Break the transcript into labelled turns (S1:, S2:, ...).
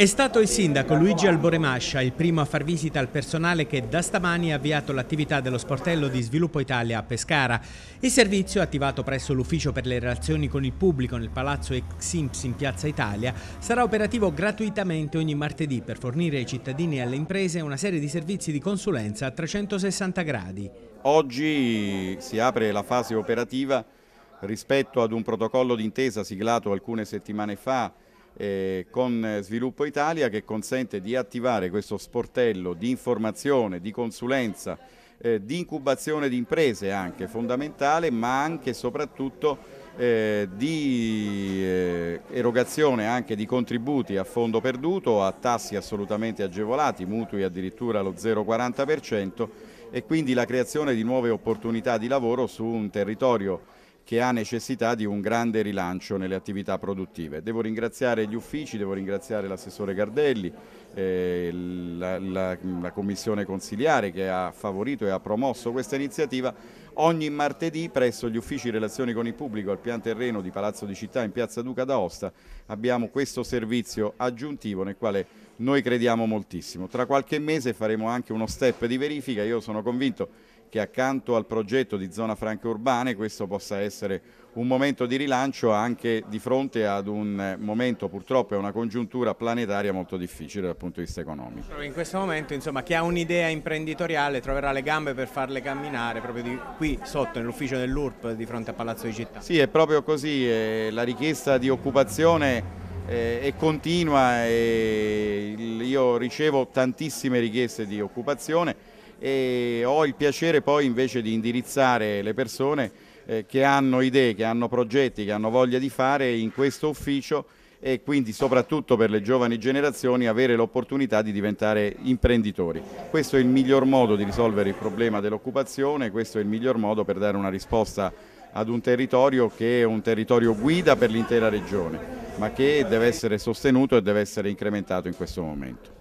S1: È stato il sindaco Luigi Alboremascia il primo a far visita al personale che da stamani ha avviato l'attività dello sportello di Sviluppo Italia a Pescara. Il servizio, attivato presso l'Ufficio per le relazioni con il pubblico nel Palazzo Eximps in Piazza Italia, sarà operativo gratuitamente ogni martedì per fornire ai cittadini e alle imprese una serie di servizi di consulenza a 360 gradi.
S2: Oggi si apre la fase operativa rispetto ad un protocollo d'intesa siglato alcune settimane fa eh, con eh, Sviluppo Italia che consente di attivare questo sportello di informazione, di consulenza, eh, di incubazione di imprese anche fondamentale ma anche e soprattutto eh, di eh, erogazione anche di contributi a fondo perduto a tassi assolutamente agevolati, mutui addirittura allo 0,40% e quindi la creazione di nuove opportunità di lavoro su un territorio che ha necessità di un grande rilancio nelle attività produttive. Devo ringraziare gli uffici, devo ringraziare l'assessore Gardelli, eh, la, la, la commissione consiliare che ha favorito e ha promosso questa iniziativa. Ogni martedì presso gli uffici relazioni con il pubblico al pian terreno di Palazzo di Città in Piazza Duca d'Aosta abbiamo questo servizio aggiuntivo nel quale noi crediamo moltissimo. Tra qualche mese faremo anche uno step di verifica, io sono convinto che accanto al progetto di zona franca urbane questo possa essere un momento di rilancio anche di fronte ad un eh, momento purtroppo è una congiuntura planetaria molto difficile dal punto di vista economico.
S1: In questo momento insomma, chi ha un'idea imprenditoriale troverà le gambe per farle camminare proprio di qui sotto nell'ufficio dell'URP di fronte a Palazzo di Città.
S2: Sì è proprio così, eh, la richiesta di occupazione eh, è continua e io ricevo tantissime richieste di occupazione e ho il piacere poi invece di indirizzare le persone eh, che hanno idee, che hanno progetti, che hanno voglia di fare in questo ufficio e quindi soprattutto per le giovani generazioni avere l'opportunità di diventare imprenditori. Questo è il miglior modo di risolvere il problema dell'occupazione, questo è il miglior modo per dare una risposta ad un territorio che è un territorio guida per l'intera regione, ma che deve essere sostenuto e deve essere incrementato in questo momento.